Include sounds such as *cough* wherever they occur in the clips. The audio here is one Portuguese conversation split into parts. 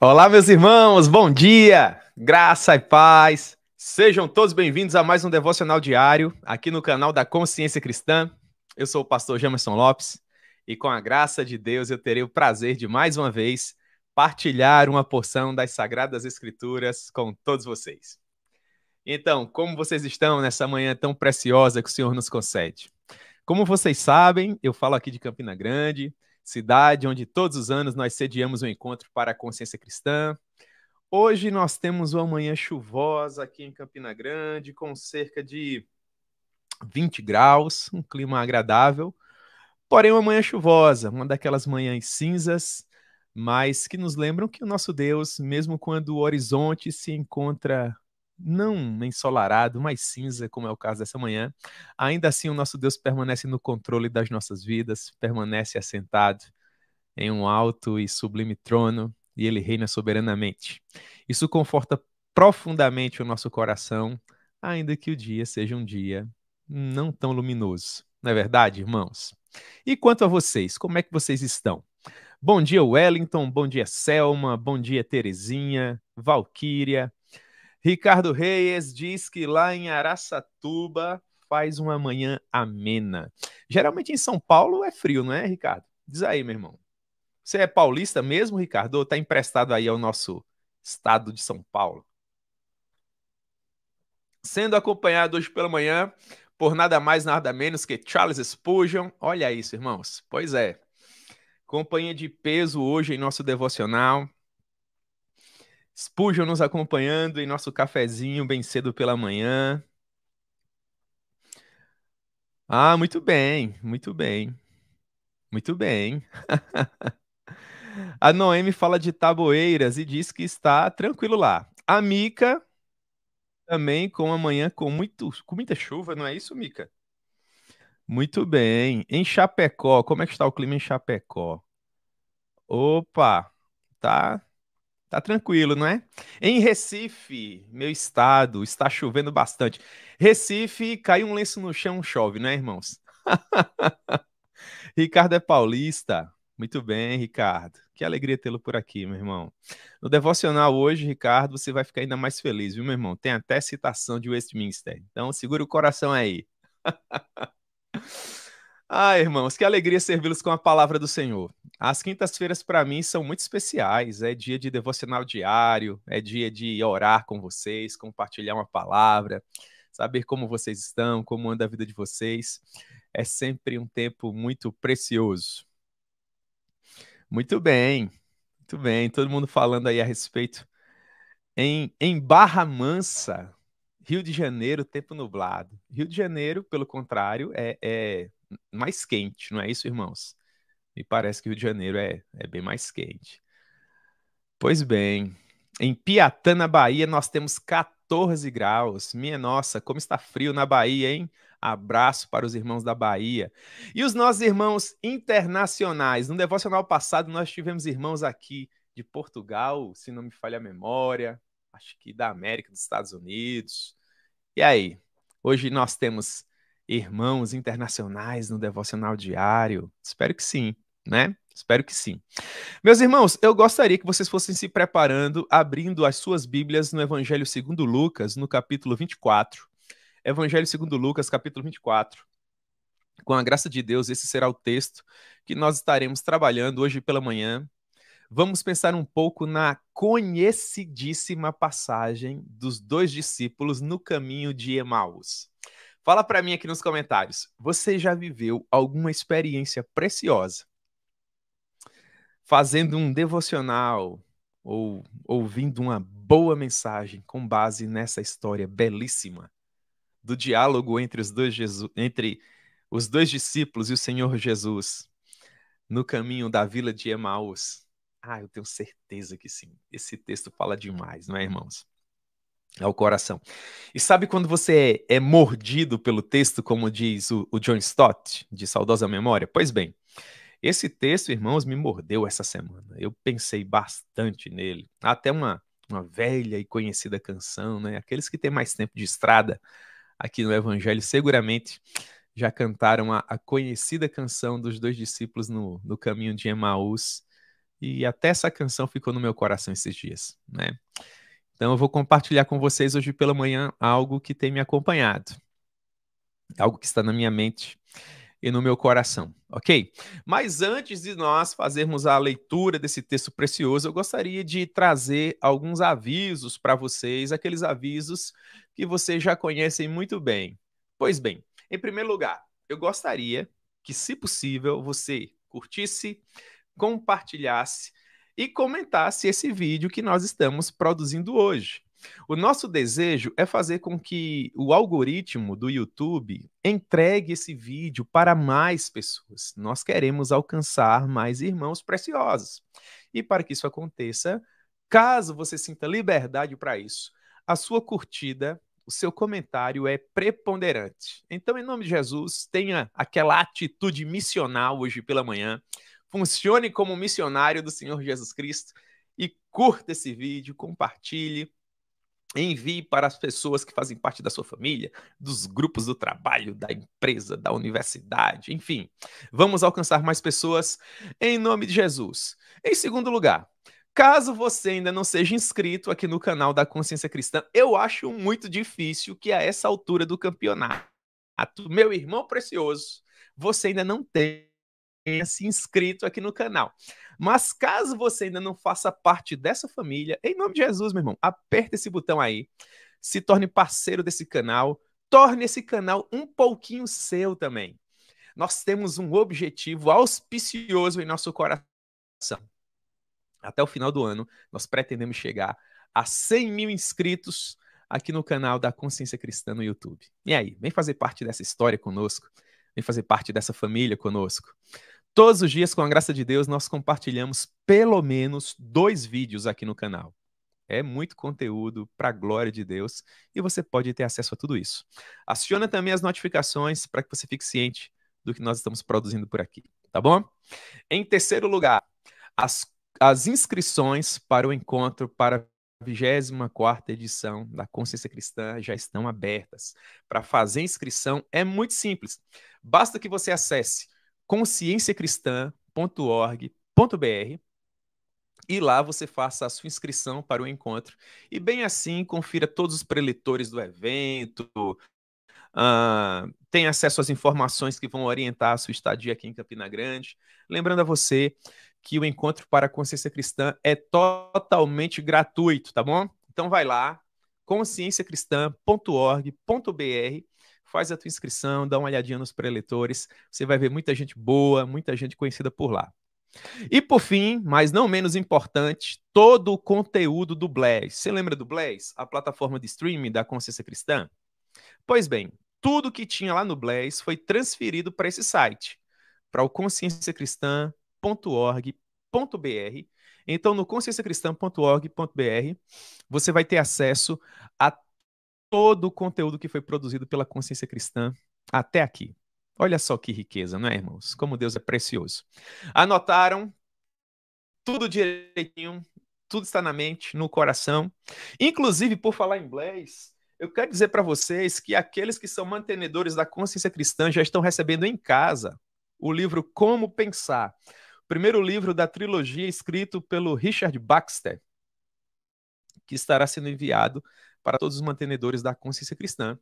Olá, meus irmãos, bom dia, graça e paz. Sejam todos bem-vindos a mais um devocional diário aqui no canal da Consciência Cristã. Eu sou o pastor Jamerson Lopes e, com a graça de Deus, eu terei o prazer de mais uma vez partilhar uma porção das Sagradas Escrituras com todos vocês. Então, como vocês estão nessa manhã tão preciosa que o Senhor nos concede? Como vocês sabem, eu falo aqui de Campina Grande, cidade onde todos os anos nós sediamos um encontro para a consciência cristã. Hoje nós temos uma manhã chuvosa aqui em Campina Grande, com cerca de 20 graus, um clima agradável, porém uma manhã chuvosa, uma daquelas manhãs cinzas, mas que nos lembram que o nosso Deus, mesmo quando o horizonte se encontra não ensolarado, mas cinza, como é o caso dessa manhã. Ainda assim, o nosso Deus permanece no controle das nossas vidas, permanece assentado em um alto e sublime trono, e ele reina soberanamente. Isso conforta profundamente o nosso coração, ainda que o dia seja um dia não tão luminoso. Não é verdade, irmãos? E quanto a vocês, como é que vocês estão? Bom dia, Wellington, bom dia, Selma, bom dia, Terezinha, Valquíria, Ricardo Reis diz que lá em Araçatuba faz uma manhã amena. Geralmente em São Paulo é frio, não é, Ricardo? Diz aí, meu irmão. Você é paulista mesmo, Ricardo? Ou tá emprestado aí ao nosso estado de São Paulo? Sendo acompanhado hoje pela manhã por nada mais, nada menos que Charles Spurgeon. Olha isso, irmãos. Pois é. Companhia de peso hoje em nosso devocional. Spurgeon nos acompanhando em nosso cafezinho bem cedo pela manhã. Ah, muito bem, muito bem. Muito bem. *laughs* A Noemi fala de Taboeiras e diz que está tranquilo lá. A Mica também com amanhã com, muito, com muita chuva, não é isso, Mica? Muito bem. Em Chapecó, como é que está o clima em Chapecó? Opa, tá Tá tranquilo, não é? Em Recife, meu estado, está chovendo bastante. Recife, caiu um lenço no chão, chove, né, irmãos? *laughs* Ricardo é paulista. Muito bem, Ricardo. Que alegria tê-lo por aqui, meu irmão. No devocional hoje, Ricardo, você vai ficar ainda mais feliz, viu, meu irmão? Tem até citação de Westminster. Então, segura o coração aí. *laughs* Ah, irmãos, que alegria servi-los com a palavra do Senhor. As quintas-feiras para mim são muito especiais. É dia de devocional diário, é dia de orar com vocês, compartilhar uma palavra, saber como vocês estão, como anda a vida de vocês. É sempre um tempo muito precioso. Muito bem, muito bem. Todo mundo falando aí a respeito. Em, em Barra Mansa, Rio de Janeiro, tempo nublado. Rio de Janeiro, pelo contrário, é, é mais quente, não é isso, irmãos? Me parece que Rio de Janeiro é, é bem mais quente. Pois bem, em Piatã, na Bahia, nós temos 14 graus. Minha nossa, como está frio na Bahia, hein? Abraço para os irmãos da Bahia. E os nossos irmãos internacionais. No devocional passado, nós tivemos irmãos aqui de Portugal, se não me falha a memória, acho que da América, dos Estados Unidos. E aí? Hoje nós temos irmãos internacionais no devocional diário? Espero que sim, né? Espero que sim. Meus irmãos, eu gostaria que vocês fossem se preparando, abrindo as suas Bíblias no Evangelho segundo Lucas, no capítulo 24. Evangelho segundo Lucas, capítulo 24. Com a graça de Deus, esse será o texto que nós estaremos trabalhando hoje pela manhã. Vamos pensar um pouco na conhecidíssima passagem dos dois discípulos no caminho de Emaús. Fala para mim aqui nos comentários. Você já viveu alguma experiência preciosa fazendo um devocional ou ouvindo uma boa mensagem com base nessa história belíssima do diálogo entre os dois, Jesus, entre os dois discípulos e o Senhor Jesus no caminho da vila de Emaús? Ah, eu tenho certeza que sim. Esse texto fala demais, não é, irmãos? ao coração. E sabe quando você é, é mordido pelo texto, como diz o, o John Stott, de saudosa memória? Pois bem, esse texto, irmãos, me mordeu essa semana. Eu pensei bastante nele. até uma, uma velha e conhecida canção, né? Aqueles que têm mais tempo de estrada aqui no Evangelho, seguramente já cantaram a, a conhecida canção dos dois discípulos no, no caminho de Emaús. E até essa canção ficou no meu coração esses dias, né? Então eu vou compartilhar com vocês hoje pela manhã algo que tem me acompanhado, algo que está na minha mente e no meu coração, ok? Mas antes de nós fazermos a leitura desse texto precioso, eu gostaria de trazer alguns avisos para vocês, aqueles avisos que vocês já conhecem muito bem. Pois bem, em primeiro lugar, eu gostaria que, se possível, você curtisse, compartilhasse e comentasse esse vídeo que nós estamos produzindo hoje. O nosso desejo é fazer com que o algoritmo do YouTube entregue esse vídeo para mais pessoas. Nós queremos alcançar mais irmãos preciosos. E para que isso aconteça, caso você sinta liberdade para isso, a sua curtida, o seu comentário é preponderante. Então, em nome de Jesus, tenha aquela atitude missional hoje pela manhã funcione como missionário do Senhor Jesus Cristo e curta esse vídeo, compartilhe, envie para as pessoas que fazem parte da sua família, dos grupos do trabalho, da empresa, da universidade, enfim. Vamos alcançar mais pessoas em nome de Jesus. Em segundo lugar, Caso você ainda não seja inscrito aqui no canal da Consciência Cristã, eu acho muito difícil que a essa altura do campeonato, meu irmão precioso, você ainda não tenha tenha se inscrito aqui no canal. Mas caso você ainda não faça parte dessa família, em nome de Jesus, meu irmão, aperta esse botão aí, se torne parceiro desse canal, torne esse canal um pouquinho seu também. Nós temos um objetivo auspicioso em nosso coração. Até o final do ano, nós pretendemos chegar a 100 mil inscritos aqui no canal da Consciência Cristã no YouTube. E aí, vem fazer parte dessa história conosco, vem fazer parte dessa família conosco. Todos os dias, com a graça de Deus, nós compartilhamos pelo menos dois vídeos aqui no canal. É muito conteúdo para a glória de Deus e você pode ter acesso a tudo isso. Aciona também as notificações para que você fique ciente do que nós estamos produzindo por aqui, tá bom? Em terceiro lugar, as, as inscrições para o encontro para a 24 edição da Consciência Cristã já estão abertas. Para fazer inscrição é muito simples. Basta que você acesse conscienciacristã.org.br e lá você faça a sua inscrição para o encontro. E bem assim, confira todos os preletores do evento, uh, tem acesso às informações que vão orientar a sua estadia aqui em Campina Grande. Lembrando a você que o encontro para a consciência cristã é totalmente gratuito, tá bom? Então vai lá, consciênciacristã.org.br faz a tua inscrição, dá uma olhadinha nos preletores, você vai ver muita gente boa, muita gente conhecida por lá. E por fim, mas não menos importante, todo o conteúdo do Blaze. Você lembra do Blaze, a plataforma de streaming da Consciência Cristã? Pois bem, tudo que tinha lá no Blaze foi transferido para esse site, para o conscienciacristã.org.br. Então, no consciênciacristã.org.br, você vai ter acesso a todo o conteúdo que foi produzido pela consciência cristã até aqui. Olha só que riqueza, não é, irmãos? Como Deus é precioso. Anotaram tudo direitinho, tudo está na mente, no coração. Inclusive, por falar em inglês, eu quero dizer para vocês que aqueles que são mantenedores da consciência cristã já estão recebendo em casa o livro Como Pensar, o primeiro livro da trilogia escrito pelo Richard Baxter, que estará sendo enviado para todos os mantenedores da consciência cristã.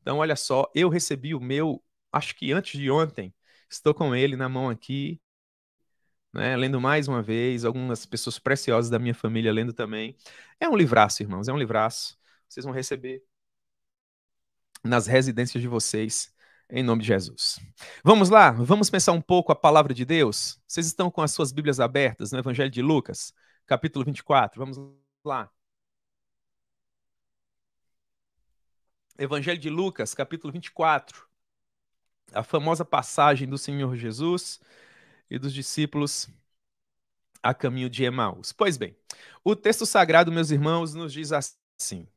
Então, olha só, eu recebi o meu, acho que antes de ontem, estou com ele na mão aqui, né, lendo mais uma vez, algumas pessoas preciosas da minha família lendo também. É um livraço, irmãos, é um livraço. Vocês vão receber nas residências de vocês, em nome de Jesus. Vamos lá, vamos pensar um pouco a palavra de Deus? Vocês estão com as suas Bíblias abertas no Evangelho de Lucas, capítulo 24, vamos lá. Evangelho de Lucas, capítulo 24. A famosa passagem do Senhor Jesus e dos discípulos a caminho de Emaús. Pois bem, o texto sagrado, meus irmãos, nos diz assim: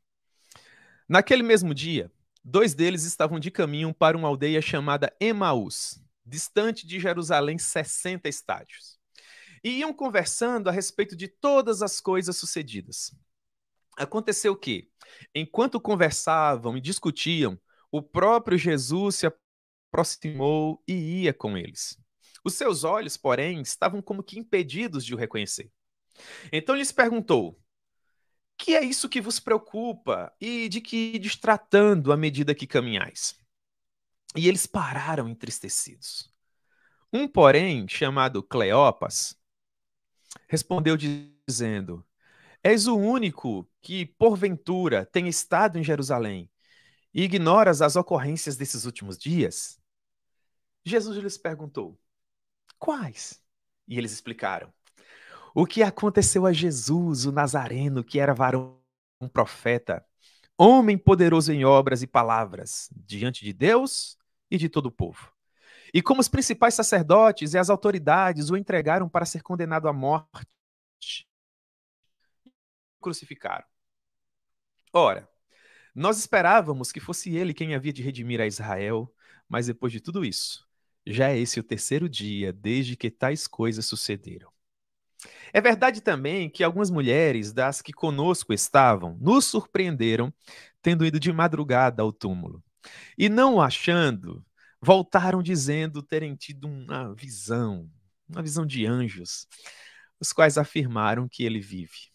Naquele mesmo dia, dois deles estavam de caminho para uma aldeia chamada Emaús, distante de Jerusalém 60 estádios. E iam conversando a respeito de todas as coisas sucedidas. Aconteceu que, enquanto conversavam e discutiam, o próprio Jesus se aproximou e ia com eles. Os seus olhos, porém, estavam como que impedidos de o reconhecer. Então lhes perguntou: Que é isso que vos preocupa e de que tratando à medida que caminhais? E eles pararam entristecidos. Um, porém, chamado Cleopas, respondeu dizendo: És o único que, porventura, tem estado em Jerusalém e ignoras as ocorrências desses últimos dias? Jesus lhes perguntou: Quais? E eles explicaram: O que aconteceu a Jesus, o Nazareno, que era varão um profeta, homem poderoso em obras e palavras, diante de Deus e de todo o povo. E como os principais sacerdotes e as autoridades o entregaram para ser condenado à morte crucificaram. Ora, nós esperávamos que fosse ele quem havia de redimir a Israel, mas depois de tudo isso, já é esse o terceiro dia desde que tais coisas sucederam. É verdade também que algumas mulheres das que conosco estavam nos surpreenderam, tendo ido de madrugada ao túmulo. E não o achando, voltaram dizendo terem tido uma visão, uma visão de anjos, os quais afirmaram que ele vive.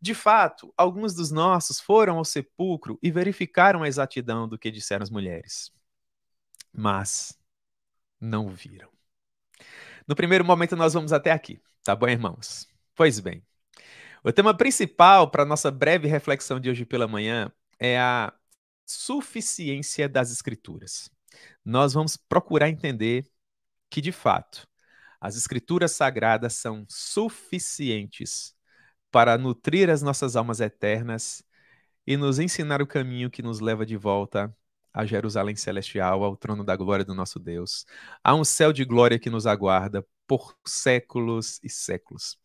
De fato, alguns dos nossos foram ao sepulcro e verificaram a exatidão do que disseram as mulheres, mas não viram. No primeiro momento, nós vamos até aqui, tá bom, irmãos? Pois bem, o tema principal para nossa breve reflexão de hoje pela manhã é a suficiência das Escrituras. Nós vamos procurar entender que, de fato, as Escrituras sagradas são suficientes para nutrir as nossas almas eternas e nos ensinar o caminho que nos leva de volta a Jerusalém Celestial, ao trono da glória do nosso Deus. Há um céu de glória que nos aguarda por séculos e séculos.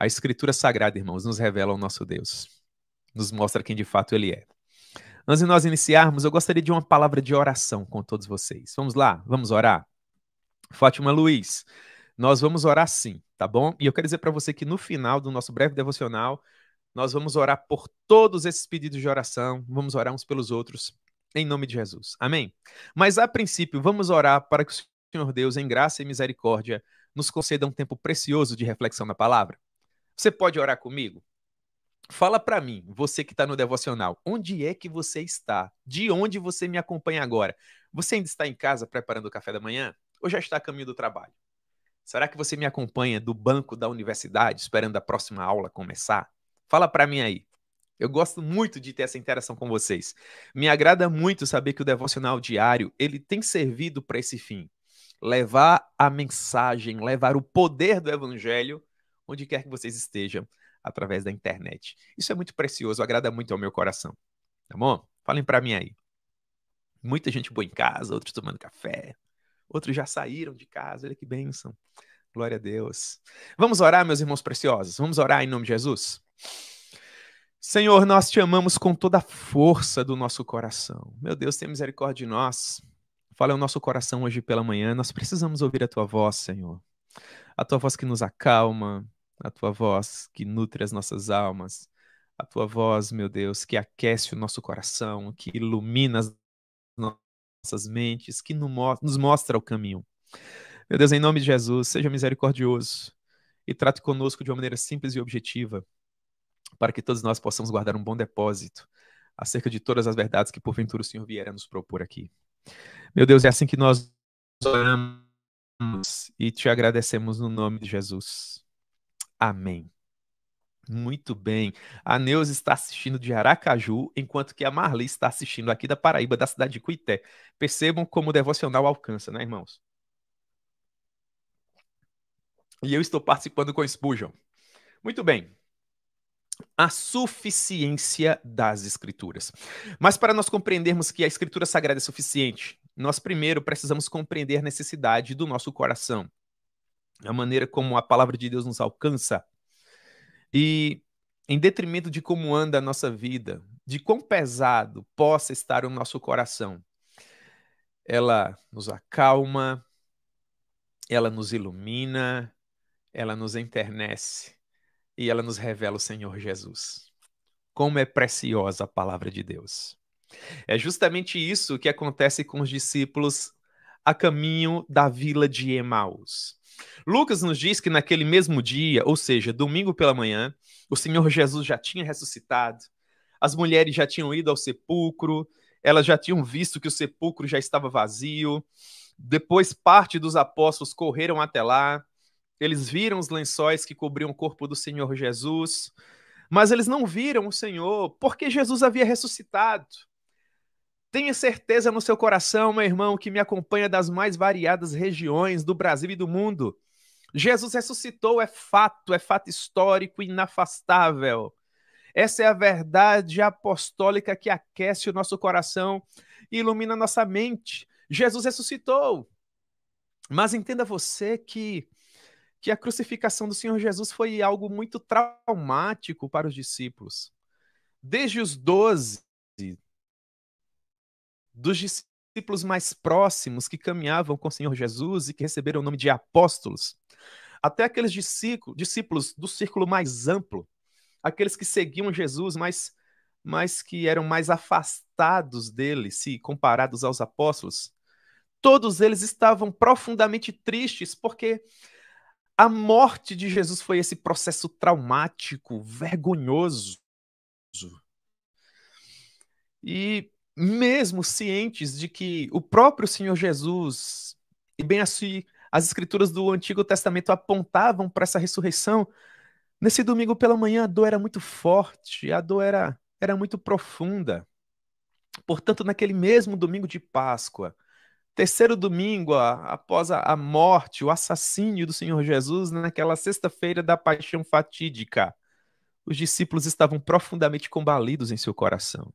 A Escritura Sagrada, irmãos, nos revela o nosso Deus, nos mostra quem de fato Ele é. Antes de nós iniciarmos, eu gostaria de uma palavra de oração com todos vocês. Vamos lá, vamos orar? Fátima Luiz, nós vamos orar sim tá bom? E eu quero dizer para você que no final do nosso breve devocional, nós vamos orar por todos esses pedidos de oração, vamos orar uns pelos outros, em nome de Jesus. Amém? Mas a princípio, vamos orar para que o Senhor Deus, em graça e misericórdia, nos conceda um tempo precioso de reflexão na palavra. Você pode orar comigo? Fala para mim, você que está no devocional, onde é que você está? De onde você me acompanha agora? Você ainda está em casa preparando o café da manhã? Ou já está a caminho do trabalho? Será que você me acompanha do banco da universidade esperando a próxima aula começar? Fala para mim aí. Eu gosto muito de ter essa interação com vocês. Me agrada muito saber que o devocional diário, ele tem servido para esse fim. Levar a mensagem, levar o poder do evangelho onde quer que vocês estejam através da internet. Isso é muito precioso, agrada muito ao meu coração. Tá bom? Falem para mim aí. Muita gente boa em casa, outros tomando café, outros já saíram de casa, olha que bênção. Glória a Deus. Vamos orar, meus irmãos preciosos. Vamos orar em nome de Jesus. Senhor, nós te amamos com toda a força do nosso coração. Meu Deus, tenha misericórdia de nós. Fala o nosso coração hoje pela manhã. Nós precisamos ouvir a tua voz, Senhor. A tua voz que nos acalma, a tua voz que nutre as nossas almas, a tua voz, meu Deus, que aquece o nosso coração, que ilumina as nossas mentes, que nos mostra o caminho. Meu Deus, em nome de Jesus, seja misericordioso e trate conosco de uma maneira simples e objetiva, para que todos nós possamos guardar um bom depósito acerca de todas as verdades que porventura o Senhor vier a nos propor aqui. Meu Deus, é assim que nós oramos e te agradecemos no nome de Jesus. Amém. Muito bem. A Neuza está assistindo de Aracaju, enquanto que a Marli está assistindo aqui da Paraíba, da cidade de Cuité. Percebam como o devocional alcança, né, irmãos? E eu estou participando com Spurgeon. Muito bem. A suficiência das Escrituras. Mas para nós compreendermos que a Escritura Sagrada é suficiente, nós primeiro precisamos compreender a necessidade do nosso coração, a maneira como a palavra de Deus nos alcança e em detrimento de como anda a nossa vida, de quão pesado possa estar o nosso coração, ela nos acalma, ela nos ilumina, ela nos enternece e ela nos revela o Senhor Jesus. Como é preciosa a palavra de Deus. É justamente isso que acontece com os discípulos a caminho da vila de Emaús. Lucas nos diz que naquele mesmo dia, ou seja, domingo pela manhã, o Senhor Jesus já tinha ressuscitado, as mulheres já tinham ido ao sepulcro, elas já tinham visto que o sepulcro já estava vazio. Depois, parte dos apóstolos correram até lá, eles viram os lençóis que cobriam o corpo do Senhor Jesus, mas eles não viram o Senhor porque Jesus havia ressuscitado. Tenha certeza no seu coração, meu irmão, que me acompanha das mais variadas regiões do Brasil e do mundo. Jesus ressuscitou é fato, é fato histórico, inafastável. Essa é a verdade apostólica que aquece o nosso coração e ilumina nossa mente. Jesus ressuscitou. Mas entenda você que que a crucificação do Senhor Jesus foi algo muito traumático para os discípulos. Desde os doze, dos discípulos mais próximos que caminhavam com o Senhor Jesus e que receberam o nome de apóstolos, até aqueles discípulos do círculo mais amplo, aqueles que seguiam Jesus, mas, mas que eram mais afastados dele, se comparados aos apóstolos, todos eles estavam profundamente tristes, porque a morte de Jesus foi esse processo traumático, vergonhoso. E mesmo cientes de que o próprio Senhor Jesus, e bem assim, as escrituras do Antigo Testamento apontavam para essa ressurreição, nesse domingo pela manhã a dor era muito forte, a dor era, era muito profunda. Portanto, naquele mesmo domingo de Páscoa, terceiro domingo após a, morte, o assassínio do Senhor Jesus, naquela sexta-feira da paixão fatídica, os discípulos estavam profundamente combalidos em seu coração.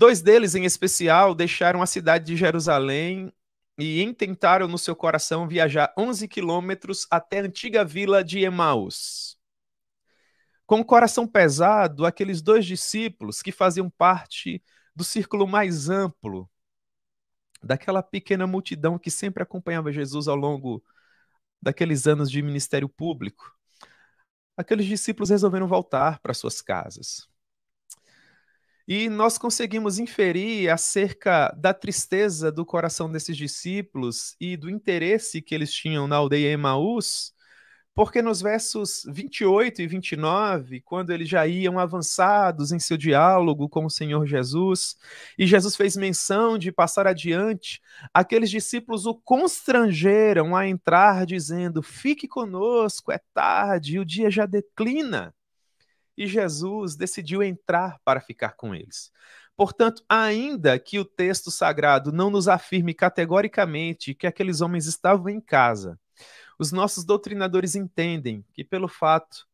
Dois deles, em especial, deixaram a cidade de Jerusalém e intentaram no seu coração viajar 11 quilômetros até a antiga vila de Emaús. Com o coração pesado, aqueles dois discípulos que faziam parte do círculo mais amplo daquela pequena multidão que sempre acompanhava Jesus ao longo daqueles anos de ministério público, aqueles discípulos resolveram voltar para suas casas. E nós conseguimos inferir acerca da tristeza do coração desses discípulos e do interesse que eles tinham na aldeia Emaús, porque nos versos 28 e 29, quando eles já iam avançados em seu diálogo com o Senhor Jesus, e Jesus fez menção de passar adiante, aqueles discípulos o constrangeram a entrar, dizendo: Fique conosco, é tarde, o dia já declina e Jesus decidiu entrar para ficar com eles. Portanto, ainda que o texto sagrado não nos afirme categoricamente que aqueles homens estavam em casa, os nossos doutrinadores entendem que, pelo fato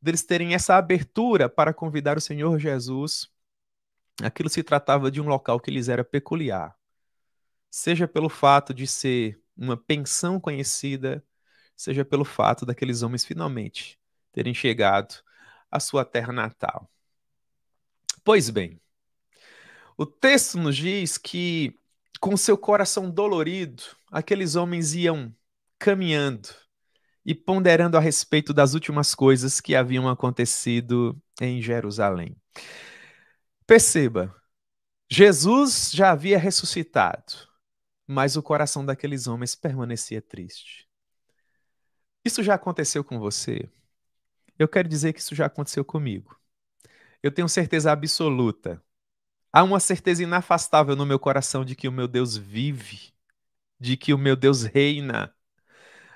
deles terem essa abertura para convidar o Senhor Jesus, aquilo se tratava de um local que lhes era peculiar. Seja pelo fato de ser uma pensão conhecida, seja pelo fato daqueles homens finalmente terem chegado a sua terra natal. Pois bem, o texto nos diz que, com seu coração dolorido, aqueles homens iam caminhando e ponderando a respeito das últimas coisas que haviam acontecido em Jerusalém. Perceba, Jesus já havia ressuscitado, mas o coração daqueles homens permanecia triste. Isso já aconteceu com você? Eu quero dizer que isso já aconteceu comigo. Eu tenho certeza absoluta. Há uma certeza inafastável no meu coração de que o meu Deus vive, de que o meu Deus reina.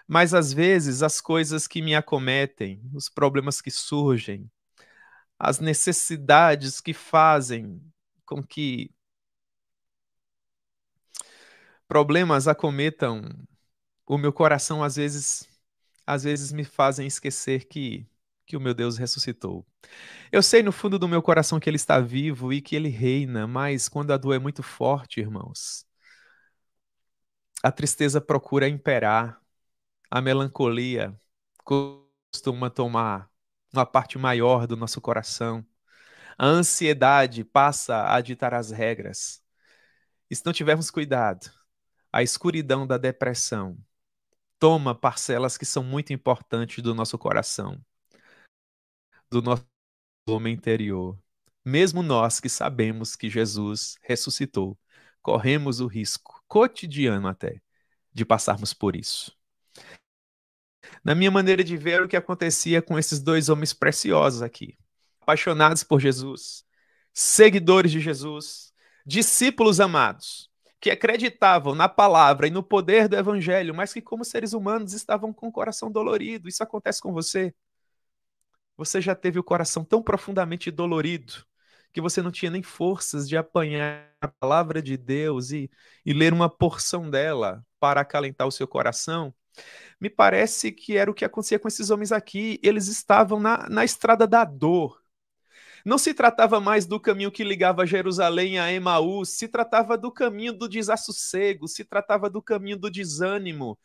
Mas às vezes as coisas que me acometem, os problemas que surgem, as necessidades que fazem com que problemas acometam o meu coração às vezes às vezes me fazem esquecer que que o meu Deus ressuscitou. Eu sei no fundo do meu coração que ele está vivo e que ele reina, mas quando a dor é muito forte, irmãos, a tristeza procura imperar, a melancolia costuma tomar uma parte maior do nosso coração. A ansiedade passa a ditar as regras. E se não tivermos cuidado, a escuridão da depressão toma parcelas que são muito importantes do nosso coração do nosso homem interior. Mesmo nós que sabemos que Jesus ressuscitou, corremos o risco, cotidiano até, de passarmos por isso. Na minha maneira de ver, o que acontecia com esses dois homens preciosos aqui, apaixonados por Jesus, seguidores de Jesus, discípulos amados, que acreditavam na palavra e no poder do evangelho, mas que, como seres humanos, estavam com o coração dolorido. Isso acontece com você. Você já teve o coração tão profundamente dolorido que você não tinha nem forças de apanhar a palavra de Deus e, e ler uma porção dela para acalentar o seu coração? Me parece que era o que acontecia com esses homens aqui. Eles estavam na, na estrada da dor. Não se tratava mais do caminho que ligava Jerusalém a Emaús, se tratava do caminho do desassossego, se tratava do caminho do desânimo,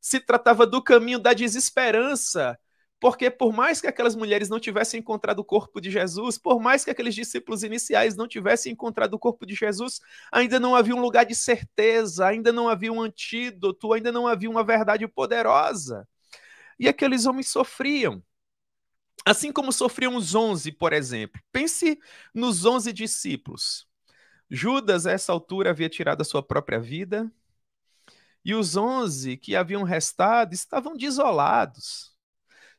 se tratava do caminho da desesperança. Porque por mais que aquelas mulheres não tivessem encontrado o corpo de Jesus, por mais que aqueles discípulos iniciais não tivessem encontrado o corpo de Jesus, ainda não havia um lugar de certeza, ainda não havia um antídoto, ainda não havia uma verdade poderosa. E aqueles homens sofriam. Assim como sofriam os onze, por exemplo. Pense nos onze discípulos. Judas, a essa altura, havia tirado a sua própria vida. E os onze que haviam restado estavam desolados.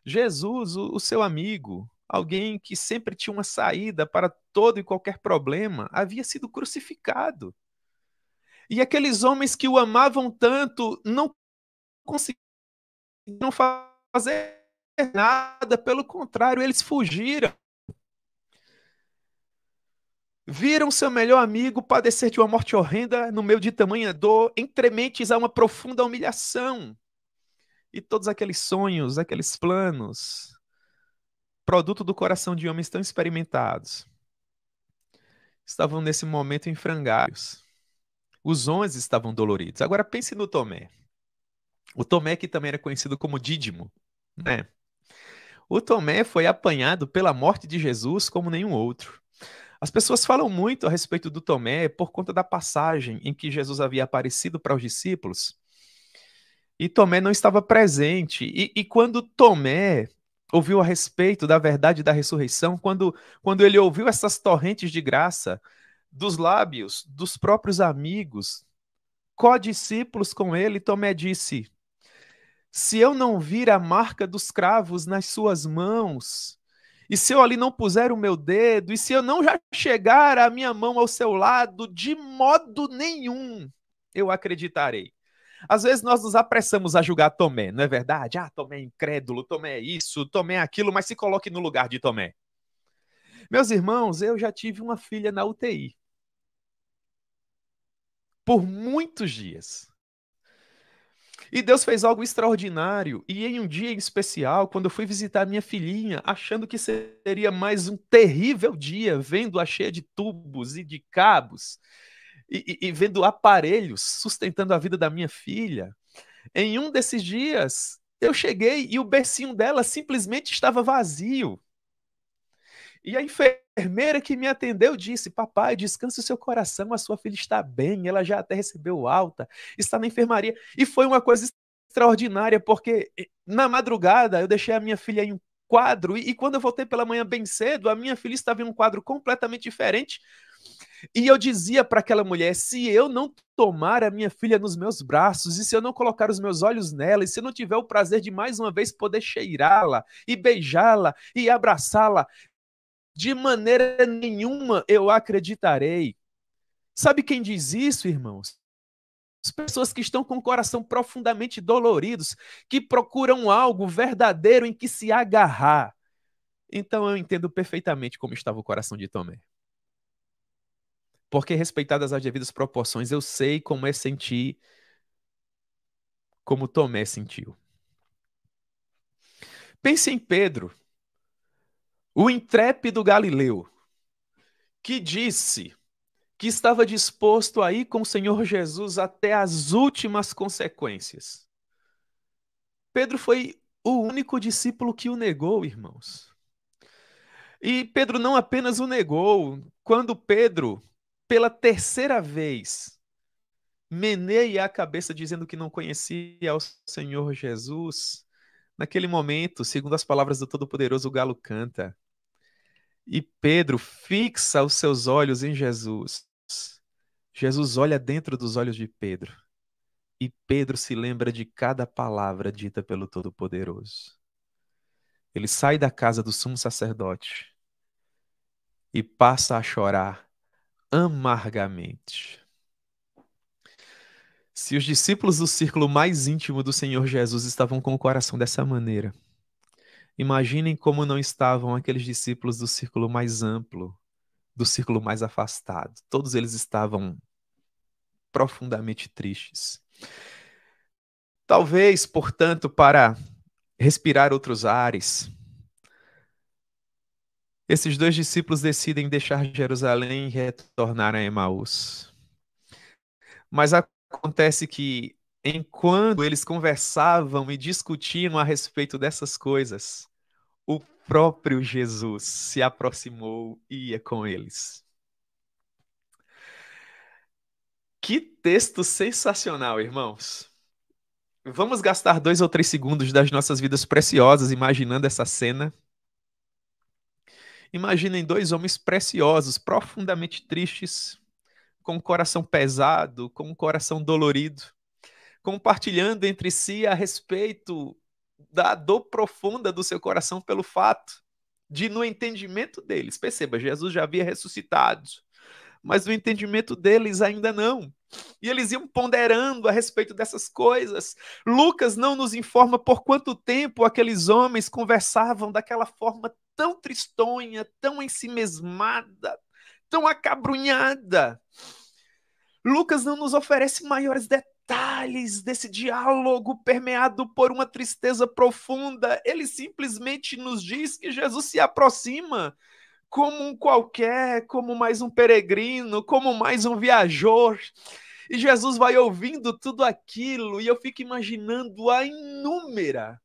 Jesus, o, o seu amigo, alguém que sempre tinha uma saída para todo e qualquer problema, havia sido crucificado. E aqueles homens que o amavam tanto não conseguiram fazer nada, pelo contrário, eles fugiram. Viram seu melhor amigo padecer de uma morte horrenda no meio de tamanha dor, entrementes a uma profunda humilhação. E todos aqueles sonhos, aqueles planos, produto do coração de homens tão experimentados, estavam nesse momento em frangalhos. Os onze estavam doloridos. Agora pense no Tomé. O Tomé que também era conhecido como Dídimo, né? O Tomé foi apanhado pela morte de Jesus como nenhum outro. As pessoas falam muito a respeito do Tomé por conta da passagem em que Jesus havia aparecido para os discípulos e Tomé não estava presente. E, e quando Tomé ouviu a respeito da verdade da ressurreição, quando, quando ele ouviu essas torrentes de graça dos lábios dos próprios amigos, codiscípulos com ele, Tomé disse: Se eu não vir a marca dos cravos nas suas mãos, e se eu ali não puser o meu dedo, e se eu não já chegar a minha mão ao seu lado, de modo nenhum eu acreditarei. Às vezes nós nos apressamos a julgar Tomé, não é verdade? Ah, Tomé é incrédulo, Tomé é isso, Tomé é aquilo, mas se coloque no lugar de Tomé. Meus irmãos, eu já tive uma filha na UTI. Por muitos dias. E Deus fez algo extraordinário. E em um dia em especial, quando eu fui visitar minha filhinha, achando que seria mais um terrível dia, vendo-a cheia de tubos e de cabos, e, e, vendo aparelhos sustentando a vida da minha filha. Em um desses dias, eu cheguei e o bercinho dela simplesmente estava vazio. E a enfermeira que me atendeu disse: Papai, descanse o seu coração, a sua filha está bem, ela já até recebeu alta, está na enfermaria. E foi uma coisa extraordinária, porque na madrugada eu deixei a minha filha em um quadro, e, e quando eu voltei pela manhã bem cedo, a minha filha estava em um quadro completamente diferente, e eu dizia para aquela mulher: se eu não tomar a minha filha nos meus braços, e se eu não colocar os meus olhos nela, e se eu não tiver o prazer de mais uma vez poder cheirá-la, e beijá-la, e abraçá-la, de maneira nenhuma eu acreditarei. Sabe quem diz isso, irmãos? As pessoas que estão com o coração profundamente doloridos, que procuram algo verdadeiro em que se agarrar. Então eu entendo perfeitamente como estava o coração de Tomé. Porque, respeitadas as devidas proporções, eu sei como é sentir como Tomé sentiu. Pense em Pedro, o intrépido galileu, que disse que estava disposto a ir com o Senhor Jesus até as últimas consequências. Pedro foi o único discípulo que o negou, irmãos. E Pedro não apenas o negou, quando Pedro pela terceira vez, meneia a cabeça dizendo que não conhecia o Senhor Jesus. Naquele momento, segundo as palavras do Todo-Poderoso, o galo canta. E Pedro fixa os seus olhos em Jesus. Jesus olha dentro dos olhos de Pedro. E Pedro se lembra de cada palavra dita pelo Todo-Poderoso. Ele sai da casa do sumo sacerdote e passa a chorar amargamente. Se os discípulos do círculo mais íntimo do Senhor Jesus estavam com o coração dessa maneira, imaginem como não estavam aqueles discípulos do círculo mais amplo, do círculo mais afastado. Todos eles estavam profundamente tristes. Talvez, portanto, para respirar outros ares, esses dois discípulos decidem deixar Jerusalém e retornar a Emaús. Mas acontece que, enquanto eles conversavam e discutiam a respeito dessas coisas, o próprio Jesus se aproximou e ia com eles. Que texto sensacional, irmãos! Vamos gastar dois ou três segundos das nossas vidas preciosas imaginando essa cena Imaginem dois homens preciosos, profundamente tristes, com o coração pesado, com o coração dolorido, compartilhando entre si a respeito da dor profunda do seu coração pelo fato de, no entendimento deles, perceba, Jesus já havia ressuscitado, mas no entendimento deles ainda não. E eles iam ponderando a respeito dessas coisas. Lucas não nos informa por quanto tempo aqueles homens conversavam daquela forma tão tristonha, tão ensimesmada, tão acabrunhada. Lucas não nos oferece maiores detalhes desse diálogo permeado por uma tristeza profunda. Ele simplesmente nos diz que Jesus se aproxima como um qualquer, como mais um peregrino, como mais um viajor. E Jesus vai ouvindo tudo aquilo, e eu fico imaginando a inúmera,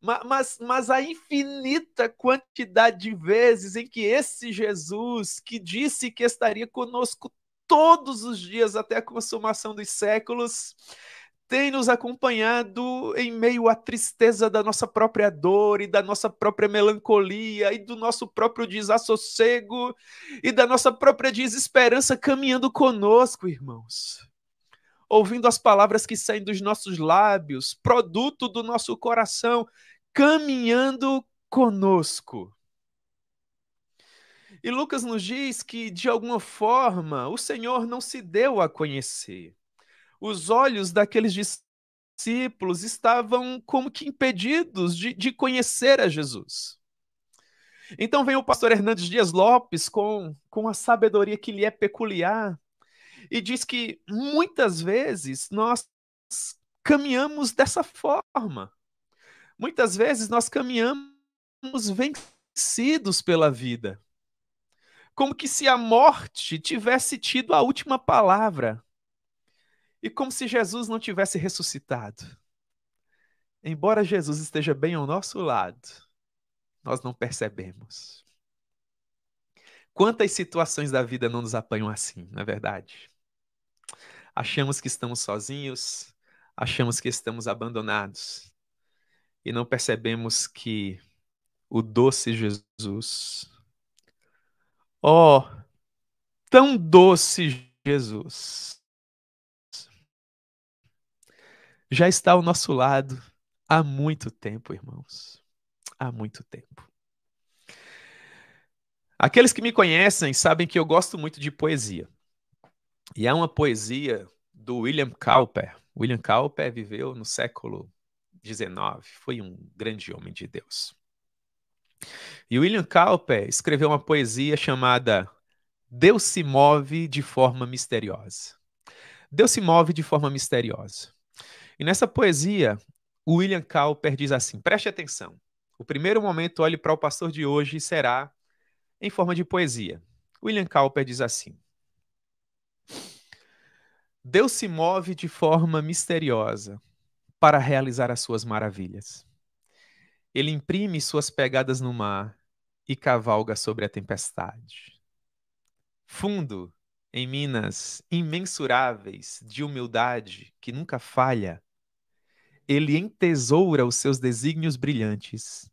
mas, mas a infinita quantidade de vezes em que esse Jesus, que disse que estaria conosco todos os dias até a consumação dos séculos, tem nos acompanhado em meio à tristeza da nossa própria dor e da nossa própria melancolia e do nosso próprio desassossego e da nossa própria desesperança caminhando conosco, irmãos. Ouvindo as palavras que saem dos nossos lábios, produto do nosso coração, caminhando conosco. E Lucas nos diz que, de alguma forma, o Senhor não se deu a conhecer os olhos daqueles discípulos estavam como que impedidos de, de conhecer a Jesus. Então vem o pastor Hernandes Dias Lopes com, com a sabedoria que lhe é peculiar e diz que muitas vezes nós caminhamos dessa forma. Muitas vezes nós caminhamos vencidos pela vida. Como que se a morte tivesse tido a última palavra. E como se Jesus não tivesse ressuscitado. Embora Jesus esteja bem ao nosso lado, nós não percebemos. Quantas situações da vida não nos apanham assim, não é verdade? Achamos que estamos sozinhos, achamos que estamos abandonados e não percebemos que o doce Jesus, ó, oh, tão doce Jesus, já está ao nosso lado há muito tempo, irmãos. Há muito tempo. Aqueles que me conhecem sabem que eu gosto muito de poesia. E há uma poesia do William Cowper. William Cowper viveu no século XIX, foi um grande homem de Deus. E William Cowper escreveu uma poesia chamada Deus se move de forma misteriosa. Deus se move de forma misteriosa. E nessa poesia, William Cowper diz assim: preste atenção. O primeiro momento olhe para o pastor de hoje será em forma de poesia. William Cowper diz assim: Deus se move de forma misteriosa para realizar as suas maravilhas. Ele imprime suas pegadas no mar e cavalga sobre a tempestade. Fundo em minas imensuráveis de humildade que nunca falha, ele entesoura os seus desígnios brilhantes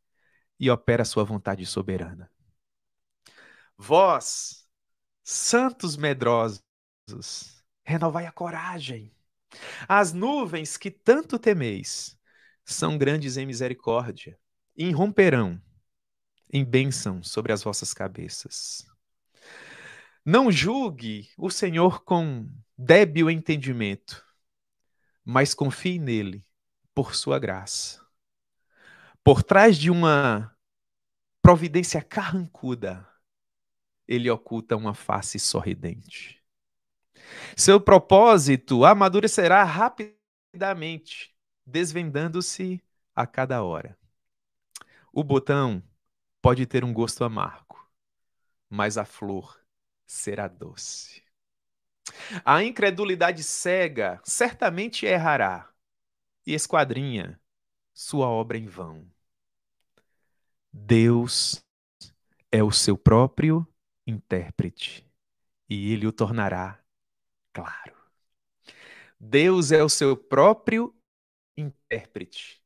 e opera a sua vontade soberana. Vós, santos medrosos, renovai a coragem. As nuvens que tanto temeis são grandes em misericórdia e irromperão em bênção sobre as vossas cabeças. Não julgue o Senhor com débil entendimento, mas confie nele por sua graça. Por trás de uma providência carrancuda, ele oculta uma face sorridente. Seu propósito amadurecerá rapidamente, desvendando-se a cada hora. O botão pode ter um gosto amargo, mas a flor será doce. A incredulidade cega certamente errará, e esquadrinha sua obra em vão. Deus é o seu próprio intérprete e ele o tornará claro. Deus é o seu próprio intérprete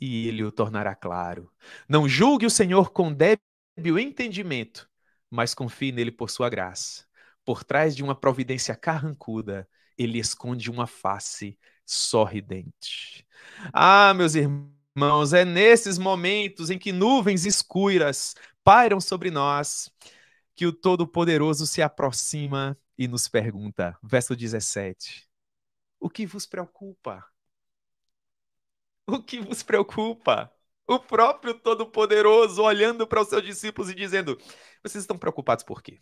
e ele o tornará claro. Não julgue o Senhor com débil entendimento, mas confie nele por sua graça. Por trás de uma providência carrancuda, ele esconde uma face sorridente. Ah, meus irmãos, é nesses momentos em que nuvens escuras pairam sobre nós que o Todo-Poderoso se aproxima e nos pergunta, verso 17: O que vos preocupa? O que vos preocupa? O próprio Todo-Poderoso olhando para os seus discípulos e dizendo: Vocês estão preocupados por quê?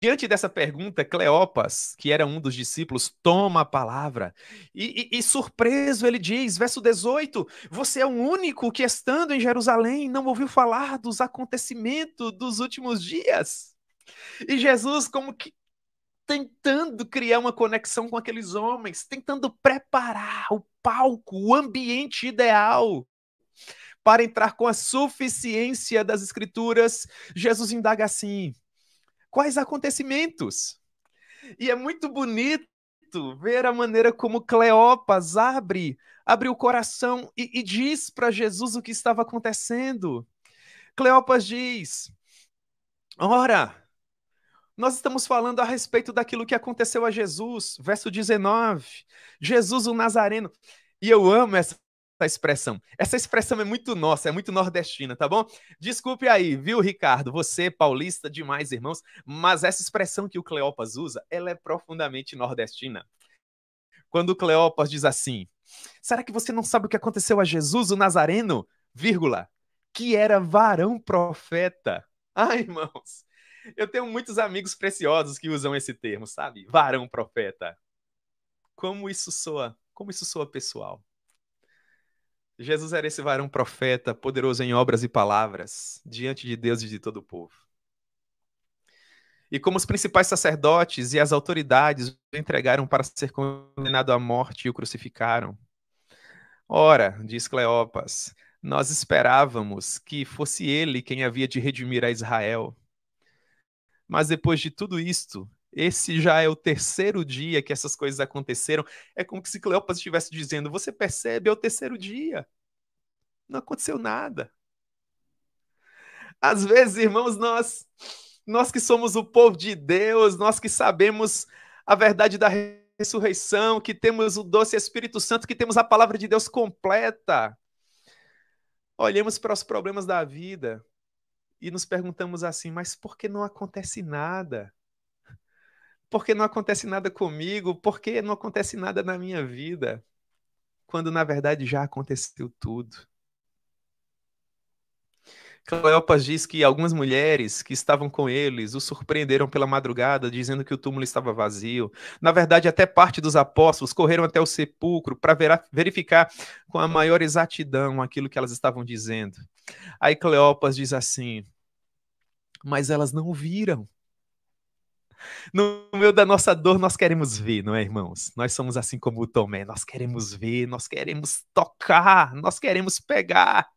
Diante dessa pergunta, Cleopas, que era um dos discípulos, toma a palavra e, e, e, surpreso ele diz, verso 18: Você é o único que, estando em Jerusalém, não ouviu falar dos acontecimentos dos últimos dias. E Jesus, como que tentando criar uma conexão com aqueles homens, tentando preparar o palco, o ambiente ideal para entrar com a suficiência das Escrituras, Jesus indaga assim: quais acontecimentos. E é muito bonito ver a maneira como Cleopas abre, abre o coração e, e diz para Jesus o que estava acontecendo. Cleopas diz: Ora, nós estamos falando a respeito daquilo que aconteceu a Jesus, verso 19. Jesus o Nazareno. E eu amo essa essa expressão. Essa expressão é muito nossa, é muito nordestina, tá bom? Desculpe aí, viu, Ricardo? Você, paulista demais, irmãos, mas essa expressão que o Cleopas usa, ela é profundamente nordestina. Quando o Cleopas diz assim: Será que você não sabe o que aconteceu a Jesus, o Nazareno? Vírgula, que era varão profeta. *laughs* Ai, irmãos, eu tenho muitos amigos preciosos que usam esse termo, sabe? Varão profeta. Como isso soa? Como isso soa pessoal? Jesus era esse varão profeta, poderoso em obras e palavras, diante de Deus e de todo o povo. E como os principais sacerdotes e as autoridades o entregaram para ser condenado à morte e o crucificaram. Ora, diz Cleopas, nós esperávamos que fosse ele quem havia de redimir a Israel. Mas depois de tudo isto, esse já é o terceiro dia que essas coisas aconteceram. É como se Cleópatra estivesse dizendo: Você percebe, é o terceiro dia. Não aconteceu nada. Às vezes, irmãos, nós, nós que somos o povo de Deus, nós que sabemos a verdade da ressurreição, que temos o doce Espírito Santo, que temos a palavra de Deus completa. olhamos para os problemas da vida e nos perguntamos assim: mas por que não acontece nada? Porque não acontece nada comigo? Porque não acontece nada na minha vida? Quando na verdade já aconteceu tudo. Cleopas diz que algumas mulheres que estavam com eles o surpreenderam pela madrugada, dizendo que o túmulo estava vazio. Na verdade, até parte dos apóstolos correram até o sepulcro para verificar com a maior exatidão aquilo que elas estavam dizendo. Aí Cleopas diz assim: Mas elas não viram. No meio da nossa dor, nós queremos ver, não é, irmãos? Nós somos assim como o Tomé, nós queremos ver, nós queremos tocar, nós queremos pegar.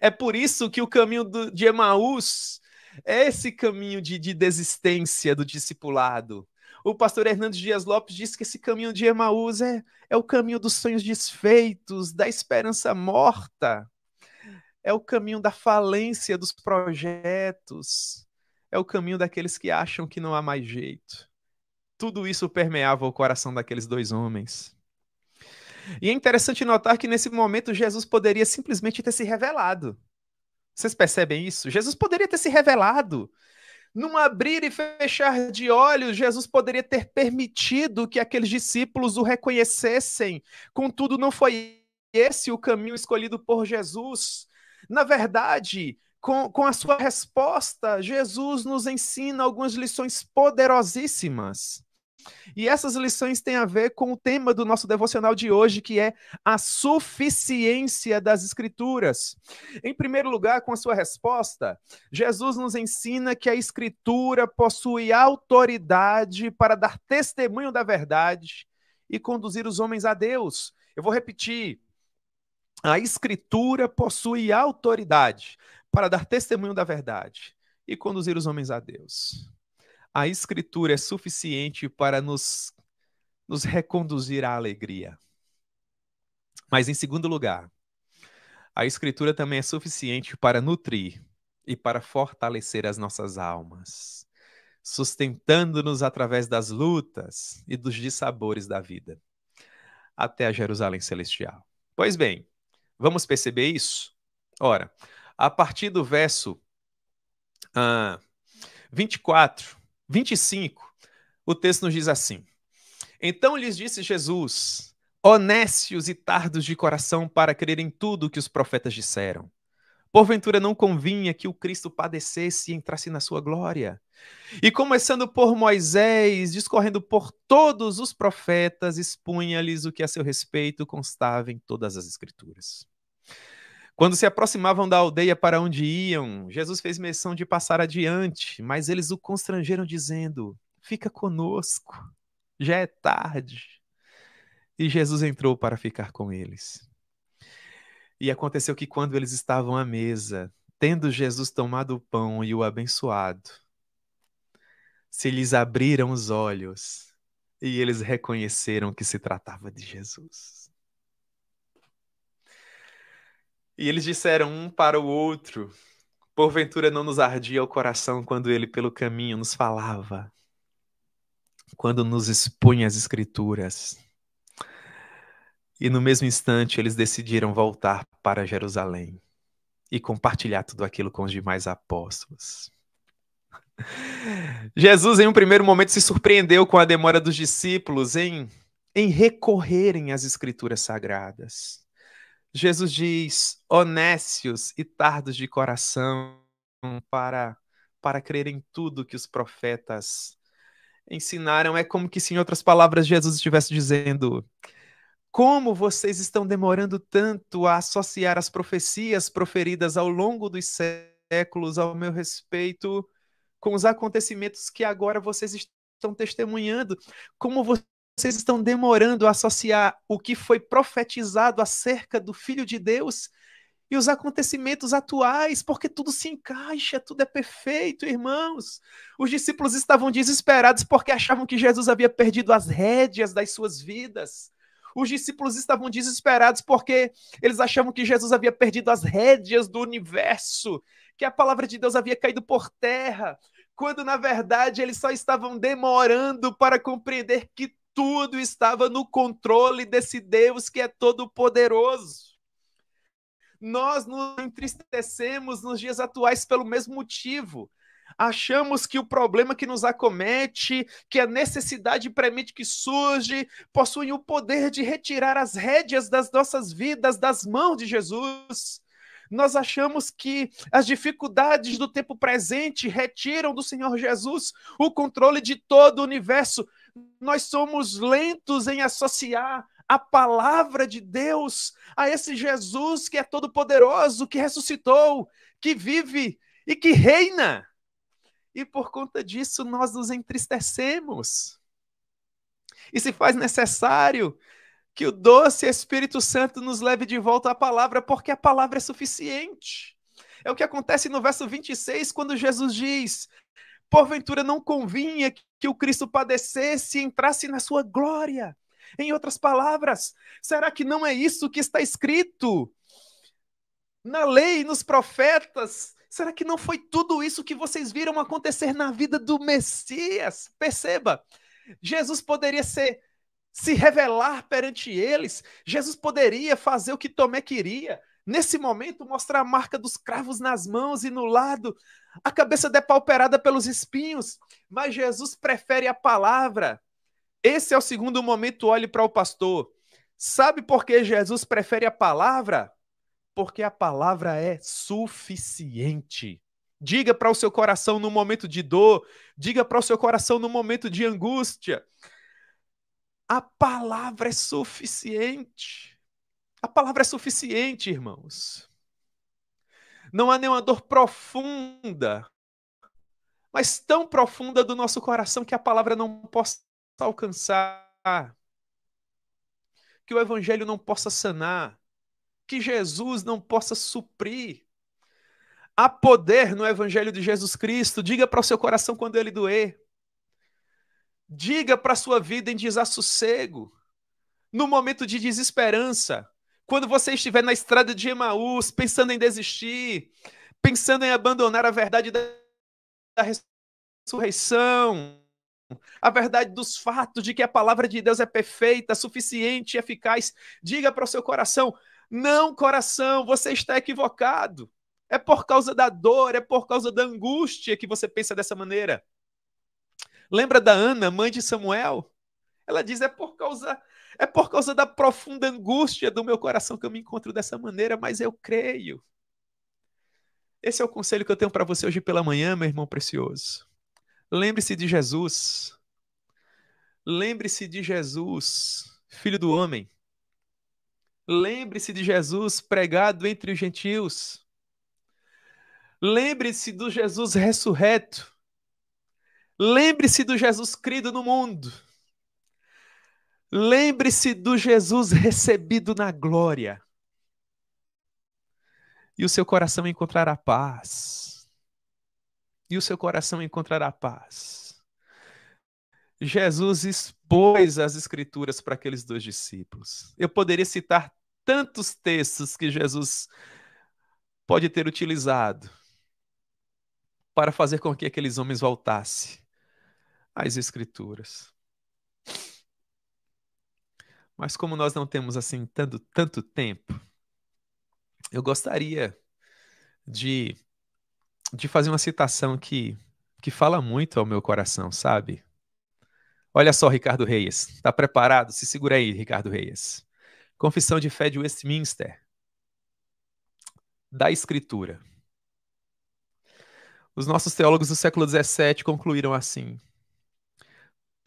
É por isso que o caminho do, de Emaús é esse caminho de, de desistência do discipulado. O pastor Hernandes Dias Lopes diz que esse caminho de Emaús é, é o caminho dos sonhos desfeitos, da esperança morta, é o caminho da falência dos projetos, é o caminho daqueles que acham que não há mais jeito. Tudo isso permeava o coração daqueles dois homens. E é interessante notar que nesse momento Jesus poderia simplesmente ter se revelado. Vocês percebem isso? Jesus poderia ter se revelado. Num abrir e fechar de olhos, Jesus poderia ter permitido que aqueles discípulos o reconhecessem. Contudo, não foi esse o caminho escolhido por Jesus. Na verdade, com, com a sua resposta, Jesus nos ensina algumas lições poderosíssimas. E essas lições têm a ver com o tema do nosso devocional de hoje, que é a suficiência das Escrituras. Em primeiro lugar, com a sua resposta, Jesus nos ensina que a Escritura possui autoridade para dar testemunho da verdade e conduzir os homens a Deus. Eu vou repetir. A Escritura possui autoridade para dar testemunho da verdade e conduzir os homens a Deus. A Escritura é suficiente para nos, nos reconduzir à alegria. Mas, em segundo lugar, a Escritura também é suficiente para nutrir e para fortalecer as nossas almas, sustentando-nos através das lutas e dos dissabores da vida, até a Jerusalém Celestial. Pois bem, vamos perceber isso? Ora, a partir do verso 24, ah, 25, o texto nos diz assim: Então lhes disse Jesus, honestos e tardos de coração para crerem tudo o que os profetas disseram. Porventura não convinha que o Cristo padecesse e entrasse na sua glória. E começando por Moisés, discorrendo por todos os profetas, expunha-lhes o que a seu respeito constava em todas as Escrituras. Quando se aproximavam da aldeia para onde iam, Jesus fez menção de passar adiante, mas eles o constrangeram, dizendo: Fica conosco, já é tarde. E Jesus entrou para ficar com eles. E aconteceu que quando eles estavam à mesa, tendo Jesus tomado o pão e o abençoado, se lhes abriram os olhos e eles reconheceram que se tratava de Jesus. E eles disseram um para o outro: Porventura não nos ardia o coração quando ele pelo caminho nos falava, quando nos expunha as Escrituras. E no mesmo instante eles decidiram voltar para Jerusalém e compartilhar tudo aquilo com os demais apóstolos. *laughs* Jesus, em um primeiro momento, se surpreendeu com a demora dos discípulos em, em recorrerem às Escrituras Sagradas. Jesus diz: honestos e tardos de coração para para crer em tudo que os profetas ensinaram. É como que se, em outras palavras, Jesus estivesse dizendo: como vocês estão demorando tanto a associar as profecias proferidas ao longo dos séculos ao meu respeito com os acontecimentos que agora vocês estão testemunhando? Como vocês estão demorando a associar o que foi profetizado acerca do Filho de Deus e os acontecimentos atuais, porque tudo se encaixa, tudo é perfeito, irmãos. Os discípulos estavam desesperados porque achavam que Jesus havia perdido as rédeas das suas vidas. Os discípulos estavam desesperados porque eles achavam que Jesus havia perdido as rédeas do universo, que a palavra de Deus havia caído por terra, quando na verdade eles só estavam demorando para compreender que tudo estava no controle desse Deus que é todo-poderoso. Nós nos entristecemos nos dias atuais pelo mesmo motivo. Achamos que o problema que nos acomete, que a necessidade premente que surge, possuem o poder de retirar as rédeas das nossas vidas das mãos de Jesus. Nós achamos que as dificuldades do tempo presente retiram do Senhor Jesus o controle de todo o universo, nós somos lentos em associar a palavra de Deus a esse Jesus que é todo-poderoso, que ressuscitou, que vive e que reina. E por conta disso nós nos entristecemos. E se faz necessário que o doce Espírito Santo nos leve de volta à palavra, porque a palavra é suficiente. É o que acontece no verso 26, quando Jesus diz: Porventura não convinha que o Cristo padecesse e entrasse na sua glória. Em outras palavras, será que não é isso que está escrito na lei, nos profetas? Será que não foi tudo isso que vocês viram acontecer na vida do Messias? Perceba, Jesus poderia ser se revelar perante eles, Jesus poderia fazer o que Tomé queria, Nesse momento, mostra a marca dos cravos nas mãos e no lado, a cabeça depauperada pelos espinhos. Mas Jesus prefere a palavra. Esse é o segundo momento, olhe para o pastor. Sabe por que Jesus prefere a palavra? Porque a palavra é suficiente. Diga para o seu coração no momento de dor, diga para o seu coração no momento de angústia. A palavra é suficiente. A palavra é suficiente, irmãos. Não há nenhuma dor profunda, mas tão profunda do nosso coração que a palavra não possa alcançar, que o evangelho não possa sanar, que Jesus não possa suprir. Há poder no evangelho de Jesus Cristo. Diga para o seu coração quando ele doer. Diga para a sua vida em desassossego, no momento de desesperança, quando você estiver na estrada de Emaús, pensando em desistir, pensando em abandonar a verdade da, ressurreição, a verdade dos fatos de que a palavra de Deus é perfeita, suficiente e eficaz, diga para o seu coração: não, coração, você está equivocado. É por causa da dor, é por causa da angústia que você pensa dessa maneira. Lembra da Ana, mãe de Samuel? Ela diz: é por causa é por causa da profunda angústia do meu coração que eu me encontro dessa maneira, mas eu creio. Esse é o conselho que eu tenho para você hoje pela manhã, meu irmão precioso. Lembre-se de Jesus. Lembre-se de Jesus, filho do homem. Lembre-se de Jesus pregado entre os gentios. Lembre-se do Jesus ressurreto. Lembre-se do Jesus crido no mundo. Lembre-se do Jesus recebido na glória. E o seu coração encontrará paz. E o seu coração encontrará paz. Jesus expôs as Escrituras para aqueles dois discípulos. Eu poderia citar tantos textos que Jesus pode ter utilizado para fazer com que aqueles homens voltassem às Escrituras. Mas como nós não temos assim tanto, tanto tempo, eu gostaria de, de fazer uma citação que, que fala muito ao meu coração, sabe? Olha só, Ricardo Reis. Está preparado? Se segura aí, Ricardo Reis. Confissão de fé de Westminster. Da Escritura. Os nossos teólogos do século XVII concluíram assim: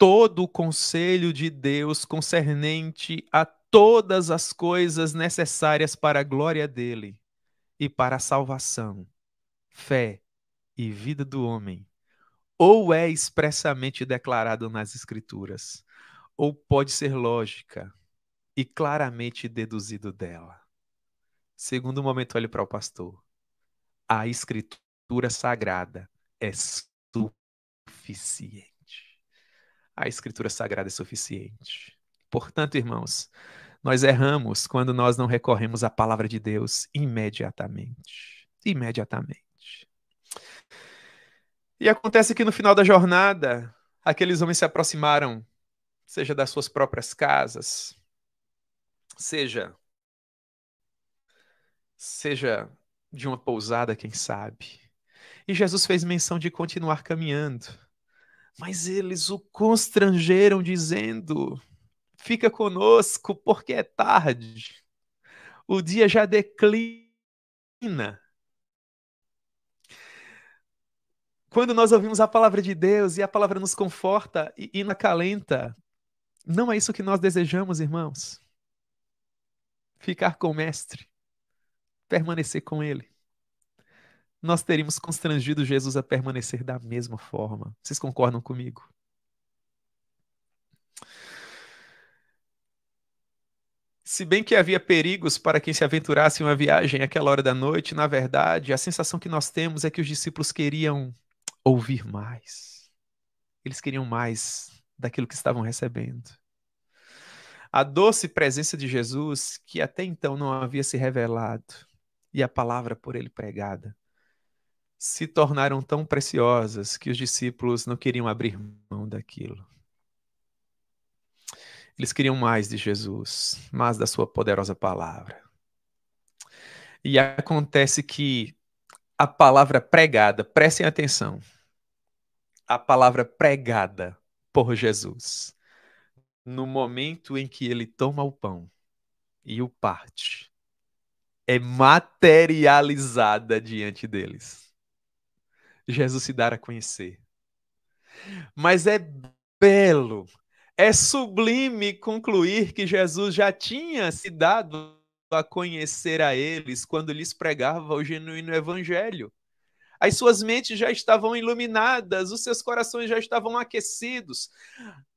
todo o conselho de Deus concernente a todas as coisas necessárias para a glória dele e para a salvação, fé e vida do homem, ou é expressamente declarado nas Escrituras, ou pode ser lógica e claramente deduzido dela. Segundo momento, olhe para o pastor. A Escritura Sagrada é suficiente a Escritura Sagrada é suficiente. Portanto, irmãos, nós erramos quando nós não recorremos à palavra de Deus imediatamente. Imediatamente. E acontece que no final da jornada, aqueles homens se aproximaram, seja das suas próprias casas, seja seja de uma pousada, quem sabe. E Jesus fez menção de continuar caminhando. Mas eles o constrangeram, dizendo: Fica conosco, porque é tarde. O dia já declina. Quando nós ouvimos a palavra de Deus e a palavra nos conforta e, e calenta, não é isso que nós desejamos, irmãos. Ficar com o Mestre, permanecer com Ele nós teríamos constrangido Jesus a permanecer da mesma forma. Vocês concordam comigo? Se bem que havia perigos para quem se aventurasse em uma viagem àquela hora da noite, na verdade, a sensação que nós temos é que os discípulos queriam ouvir mais. Eles queriam mais daquilo que estavam recebendo. A doce presença de Jesus, que até então não havia se revelado, e a palavra por ele pregada se tornaram tão preciosas que os discípulos não queriam abrir mão daquilo. Eles queriam mais de Jesus, mais da sua poderosa palavra. E acontece que a palavra pregada, prestem atenção, a palavra pregada por Jesus, no momento em que ele toma o pão e o parte, é materializada diante deles. Jesus se dar a conhecer. Mas é belo, é sublime concluir que Jesus já tinha se dado a conhecer a eles quando lhes pregava o genuíno evangelho as suas mentes já estavam iluminadas, os seus corações já estavam aquecidos.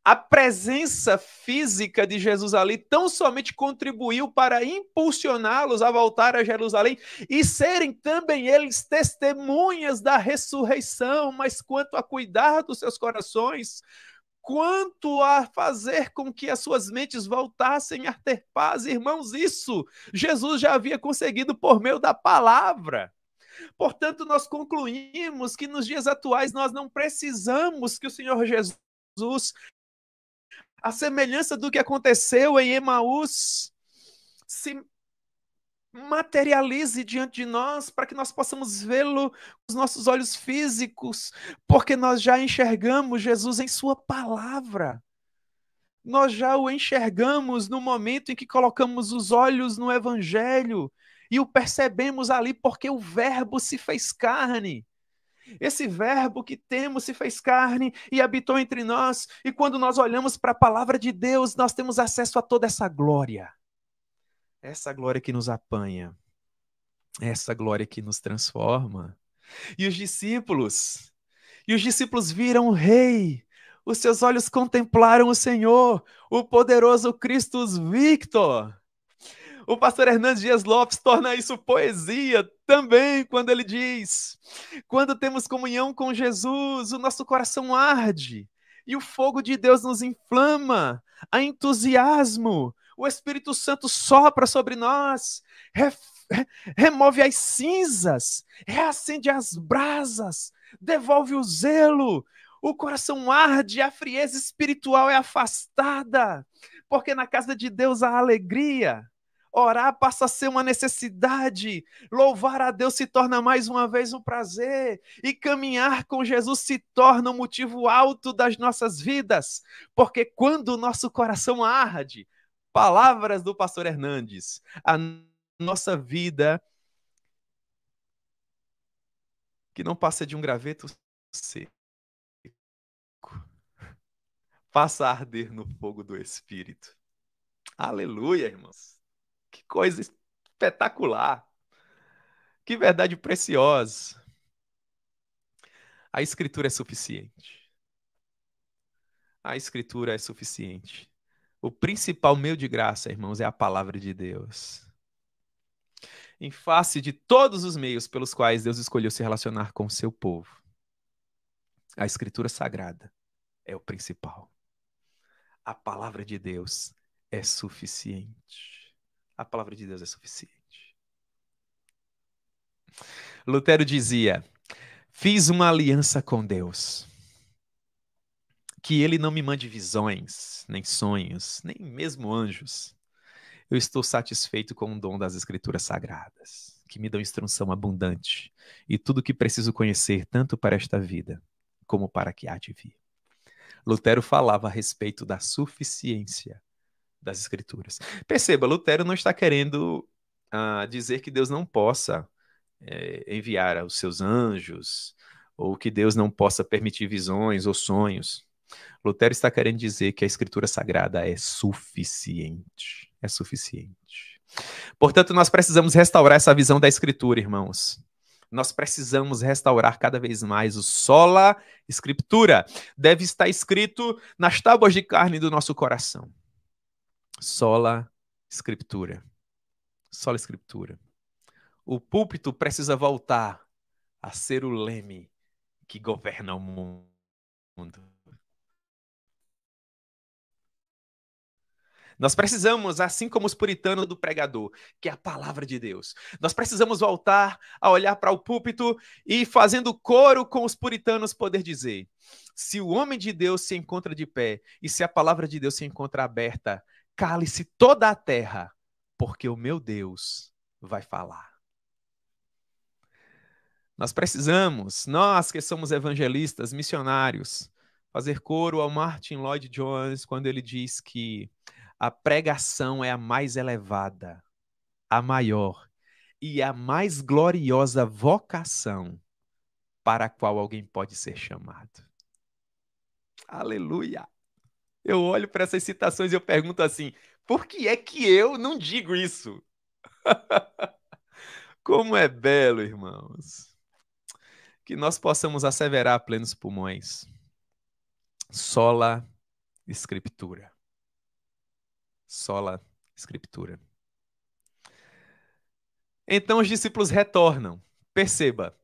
A presença física de Jesus ali tão somente contribuiu para impulsioná-los a voltar a Jerusalém e serem também eles testemunhas da ressurreição, mas quanto a cuidar dos seus corações, quanto a fazer com que as suas mentes voltassem a ter paz. Irmãos, isso Jesus já havia conseguido por meio da palavra. Portanto, nós concluímos que nos dias atuais nós não precisamos que o Senhor Jesus, a semelhança do que aconteceu em Emaús, se materialize diante de nós para que nós possamos vê-lo com os nossos olhos físicos, porque nós já enxergamos Jesus em Sua palavra. Nós já o enxergamos no momento em que colocamos os olhos no Evangelho, e o percebemos ali porque o Verbo se fez carne. Esse verbo que temos se fez carne e habitou entre nós, e quando nós olhamos para a palavra de Deus, nós temos acesso a toda essa glória. Essa glória que nos apanha, essa glória que nos transforma. E os discípulos, e os discípulos viram o rei, os seus olhos contemplaram o Senhor, o poderoso Cristo Victor. O pastor Hernandes Dias Lopes torna isso poesia também quando ele diz: quando temos comunhão com Jesus, o nosso coração arde e o fogo de Deus nos inflama Há entusiasmo. O Espírito Santo sopra sobre nós, remove as cinzas, reacende as brasas, devolve o zelo, o coração arde, a frieza espiritual é afastada, porque na casa de Deus há alegria, Orar passa a ser uma necessidade. Louvar a Deus se torna mais uma vez um prazer. E caminhar com Jesus se torna um motivo alto das nossas vidas. Porque quando o nosso coração arde, palavras do pastor Hernandes, a nossa vida que não passa de um graveto seco, passa a arder no fogo do Espírito. Aleluia, irmãos. Que coisa espetacular! Que verdade preciosa! A Escritura é suficiente. A Escritura é suficiente. O principal meio de graça, irmãos, é a palavra de Deus. Em face de todos os meios pelos quais Deus escolheu se relacionar com o seu povo, a Escritura Sagrada é o principal. A palavra de Deus é suficiente. A palavra de Deus é suficiente. Lutero dizia: Fiz uma aliança com Deus. Que ele não me mande visões, nem sonhos, nem mesmo anjos. Eu estou satisfeito com o dom das Escrituras Sagradas, que me dão instrução abundante e tudo o que preciso conhecer, tanto para esta vida como para a que há de vir. Lutero falava a respeito da suficiência das Escrituras. Perceba, Lutero não está querendo ah, dizer que Deus não possa eh, enviar os seus anjos, ou que Deus não possa permitir visões ou sonhos. Lutero está querendo dizer que a Escritura Sagrada é suficiente. É suficiente. Portanto, nós precisamos restaurar essa visão da Escritura, irmãos. Nós precisamos restaurar cada vez mais o sola escritura. Deve estar escrito nas tábuas de carne do nosso coração. Sola Escritura. Sola Escritura. O púlpito precisa voltar a ser o leme que governa o mundo. Nós precisamos, assim como os puritanos do pregador, que é a palavra de Deus, nós precisamos voltar a olhar para o púlpito e, fazendo coro com os puritanos, poder dizer: se o homem de Deus se encontra de pé e se a palavra de Deus se encontra aberta, Cale-se toda a terra, porque o meu Deus vai falar. Nós precisamos, nós que somos evangelistas, missionários, fazer coro ao Martin Lloyd Jones quando ele diz que a pregação é a mais elevada, a maior e a mais gloriosa vocação para a qual alguém pode ser chamado. Aleluia! Eu olho para essas citações e eu pergunto assim: por que é que eu não digo isso? *laughs* Como é belo, irmãos. Que nós possamos asseverar plenos pulmões. Sola Escritura. Sola Escritura. Então os discípulos retornam. Perceba,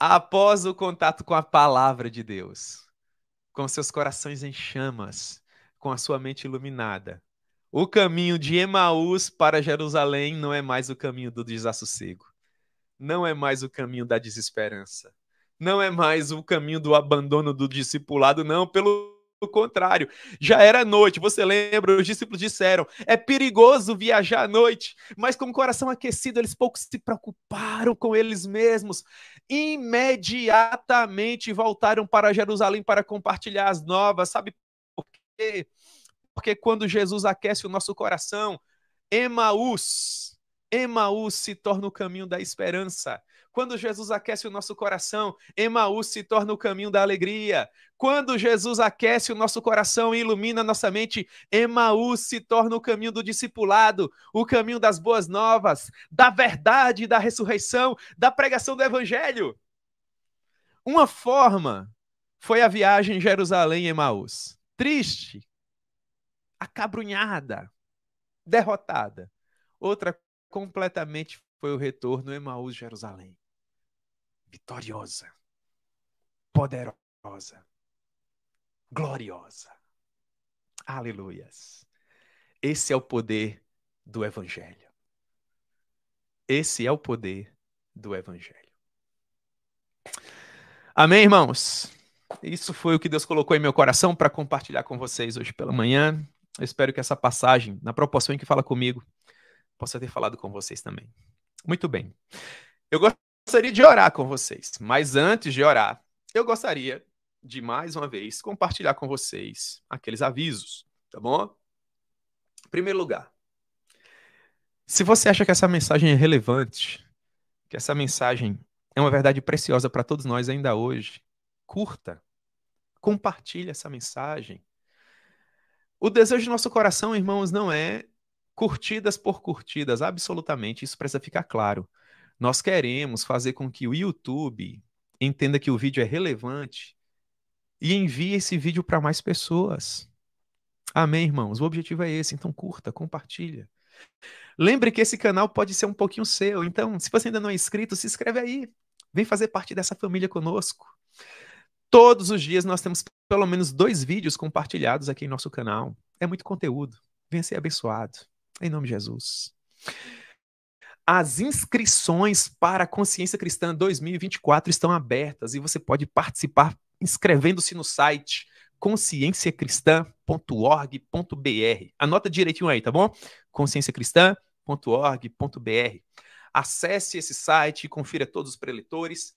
após o contato com a palavra de Deus, com seus corações em chamas, com a sua mente iluminada. O caminho de Emaús para Jerusalém não é mais o caminho do desassossego, não é mais o caminho da desesperança, não é mais o caminho do abandono do discipulado, não, pelo o contrário. Já era noite, você lembra? Os discípulos disseram: é perigoso viajar à noite, mas com o coração aquecido, eles pouco se preocuparam com eles mesmos. Imediatamente voltaram para Jerusalém para compartilhar as novas. Sabe por quê? Porque quando Jesus aquece o nosso coração, Emaús Emaús se torna o caminho da esperança. Quando Jesus aquece o nosso coração, Emaús se torna o caminho da alegria. Quando Jesus aquece o nosso coração e ilumina a nossa mente, Emaús se torna o caminho do discipulado, o caminho das boas novas, da verdade, da ressurreição, da pregação do evangelho. Uma forma foi a viagem Jerusalém-Emaús. Triste, acabrunhada, derrotada. Outra completamente foi o retorno Emaús Jerusalém. Vitoriosa, poderosa, gloriosa. Aleluias. Esse é o poder do evangelho. Esse é o poder do evangelho. Amém, irmãos. Isso foi o que Deus colocou em meu coração para compartilhar com vocês hoje pela manhã. Eu espero que essa passagem, na proporção em que fala comigo, possa ter falado com vocês também. Muito bem. Eu gostaria de orar com vocês, mas antes de orar, eu gostaria de mais uma vez compartilhar com vocês aqueles avisos, tá bom? Em primeiro lugar, se você acha que essa mensagem é relevante, que essa mensagem é uma verdade preciosa para todos nós ainda hoje, curta, compartilhe essa mensagem. O desejo do nosso coração, irmãos, não é curtidas por curtidas, absolutamente, isso precisa ficar claro. Nós queremos fazer com que o YouTube entenda que o vídeo é relevante e envie esse vídeo para mais pessoas. Amém, irmãos? O objetivo é esse, então curta, compartilha. Lembre que esse canal pode ser um pouquinho seu, então, se você ainda não é inscrito, se inscreve aí. Vem fazer parte dessa família conosco. Todos os dias nós temos pelo menos dois vídeos compartilhados aqui em nosso canal. É muito conteúdo. Venha ser abençoado. Em nome de Jesus. As inscrições para a Consciência Cristã 2024 estão abertas e você pode participar inscrevendo-se no site consciênciacristã.org.br. Anota direitinho aí, tá bom? consciênciacristã.org.br. Acesse esse site e confira todos os preletores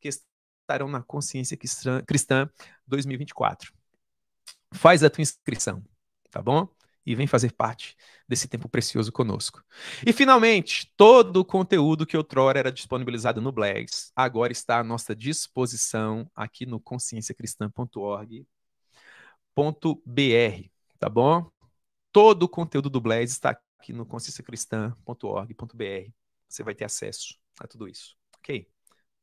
que estarão na Consciência Cristã 2024. Faz a tua inscrição, tá bom? e vem fazer parte desse tempo precioso conosco. E finalmente, todo o conteúdo que outrora era disponibilizado no Blags, agora está à nossa disposição aqui no conscienciacristã.org.br, tá bom? Todo o conteúdo do Blags está aqui no conscienciacristã.org.br. Você vai ter acesso a tudo isso, ok?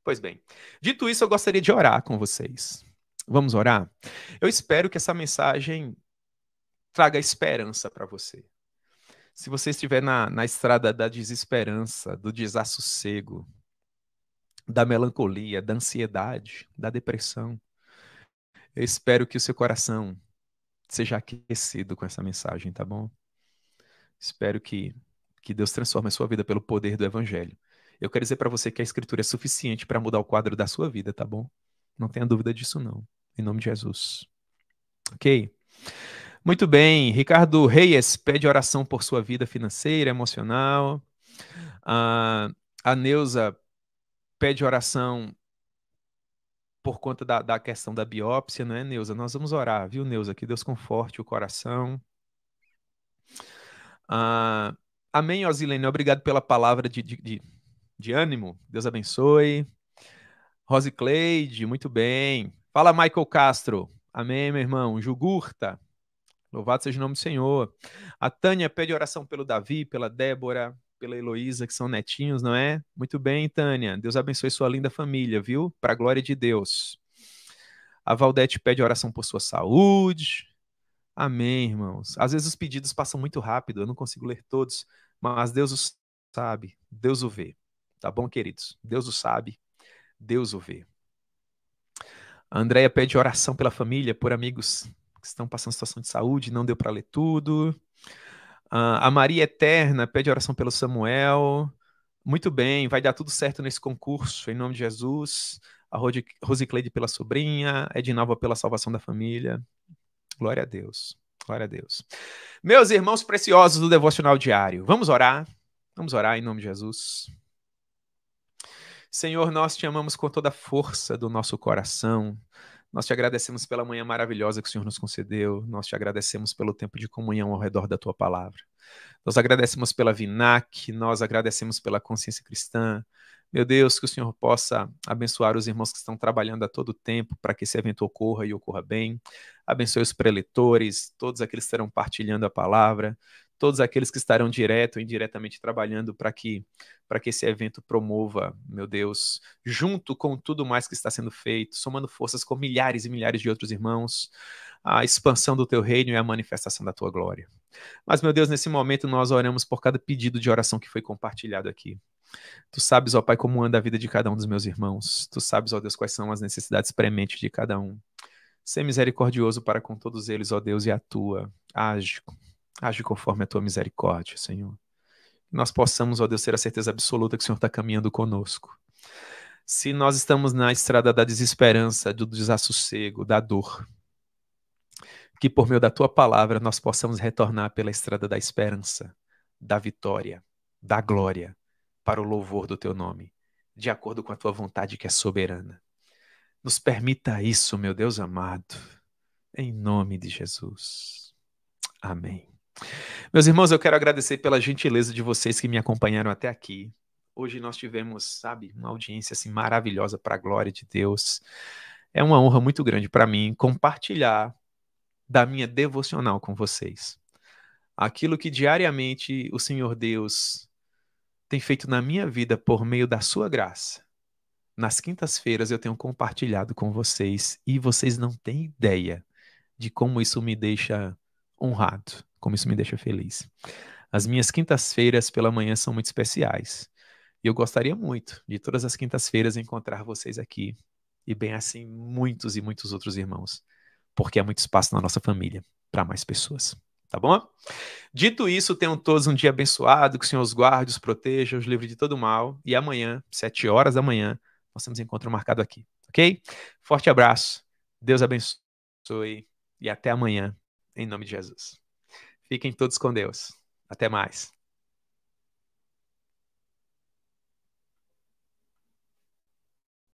Pois bem, dito isso, eu gostaria de orar com vocês. Vamos orar? Eu espero que essa mensagem traga esperança para você. Se você estiver na, na estrada da desesperança, do desassossego, da melancolia, da ansiedade, da depressão, eu espero que o seu coração seja aquecido com essa mensagem, tá bom? Espero que, que Deus transforme a sua vida pelo poder do Evangelho. Eu quero dizer para você que a Escritura é suficiente para mudar o quadro da sua vida, tá bom? Não tenha dúvida disso, não. Em nome de Jesus. Ok? Muito bem, Ricardo Reis pede oração por sua vida financeira, emocional. Uh, a Neuza pede oração por conta da, da questão da biópsia, não é, Neuza? Nós vamos orar, viu, Neuza? Que Deus conforte o coração. Uh, amém, Osilene. Obrigado pela palavra de, de, de, de ânimo. Deus abençoe. Rose Cleide, muito bem. Fala, Michael Castro. Amém, meu irmão. Jugurta. Louvado seja o nome do Senhor. A Tânia pede oração pelo Davi, pela Débora, pela Heloísa, que são netinhos, não é? Muito bem, Tânia. Deus abençoe sua linda família, viu? Para a glória de Deus. A Valdete pede oração por sua saúde. Amém, irmãos. Às vezes os pedidos passam muito rápido, eu não consigo ler todos, mas Deus o sabe, Deus o vê. Tá bom, queridos? Deus o sabe, Deus o vê. A Andrea pede oração pela família, por amigos que estão passando situação de saúde, não deu para ler tudo. Uh, a Maria Eterna pede oração pelo Samuel. Muito bem, vai dar tudo certo nesse concurso, em nome de Jesus. A Rosicleide pela sobrinha, a é Edinalva pela salvação da família. Glória a Deus, glória a Deus. Meus irmãos preciosos do Devocional Diário, vamos orar, vamos orar em nome de Jesus. Senhor, nós te amamos com toda a força do nosso coração, nós te agradecemos pela manhã maravilhosa que o Senhor nos concedeu. Nós te agradecemos pelo tempo de comunhão ao redor da tua palavra. Nós agradecemos pela VINAC, nós agradecemos pela consciência cristã. Meu Deus, que o Senhor possa abençoar os irmãos que estão trabalhando a todo tempo para que esse evento ocorra e ocorra bem. Abençoe os preletores, todos aqueles que estarão partilhando a palavra todos aqueles que estarão direto ou indiretamente trabalhando para que, que esse evento promova, meu Deus, junto com tudo mais que está sendo feito, somando forças com milhares e milhares de outros irmãos, a expansão do teu reino e a manifestação da tua glória. Mas, meu Deus, nesse momento nós oramos por cada pedido de oração que foi compartilhado aqui. Tu sabes, ó Pai, como anda a vida de cada um dos meus irmãos. Tu sabes, ó Deus, quais são as necessidades prementes de cada um. Ser misericordioso para com todos eles, ó Deus, e atua, age Age conforme a tua misericórdia, Senhor. Que nós possamos, ó Deus, ter a certeza absoluta que o Senhor está caminhando conosco. Se nós estamos na estrada da desesperança, do desassossego, da dor, que por meio da tua palavra nós possamos retornar pela estrada da esperança, da vitória, da glória, para o louvor do teu nome, de acordo com a tua vontade que é soberana. Nos permita isso, meu Deus amado, em nome de Jesus. Amém. Meus irmãos, eu quero agradecer pela gentileza de vocês que me acompanharam até aqui. Hoje nós tivemos, sabe, uma audiência assim maravilhosa para a glória de Deus. É uma honra muito grande para mim compartilhar da minha devocional com vocês. Aquilo que diariamente o Senhor Deus tem feito na minha vida por meio da sua graça. Nas quintas-feiras eu tenho compartilhado com vocês e vocês não têm ideia de como isso me deixa honrado como isso me deixa feliz. As minhas quintas-feiras pela manhã são muito especiais. E eu gostaria muito de todas as quintas-feiras encontrar vocês aqui. E bem assim, muitos e muitos outros irmãos. Porque há muito espaço na nossa família para mais pessoas. Tá bom? Dito isso, tenham todos um dia abençoado, que o Senhor os guarde, os proteja, os livre de todo mal. E amanhã, sete horas da manhã, nós temos encontro marcado aqui, ok? Forte abraço, Deus abençoe e até amanhã, em nome de Jesus. Fiquem todos com Deus. Até mais.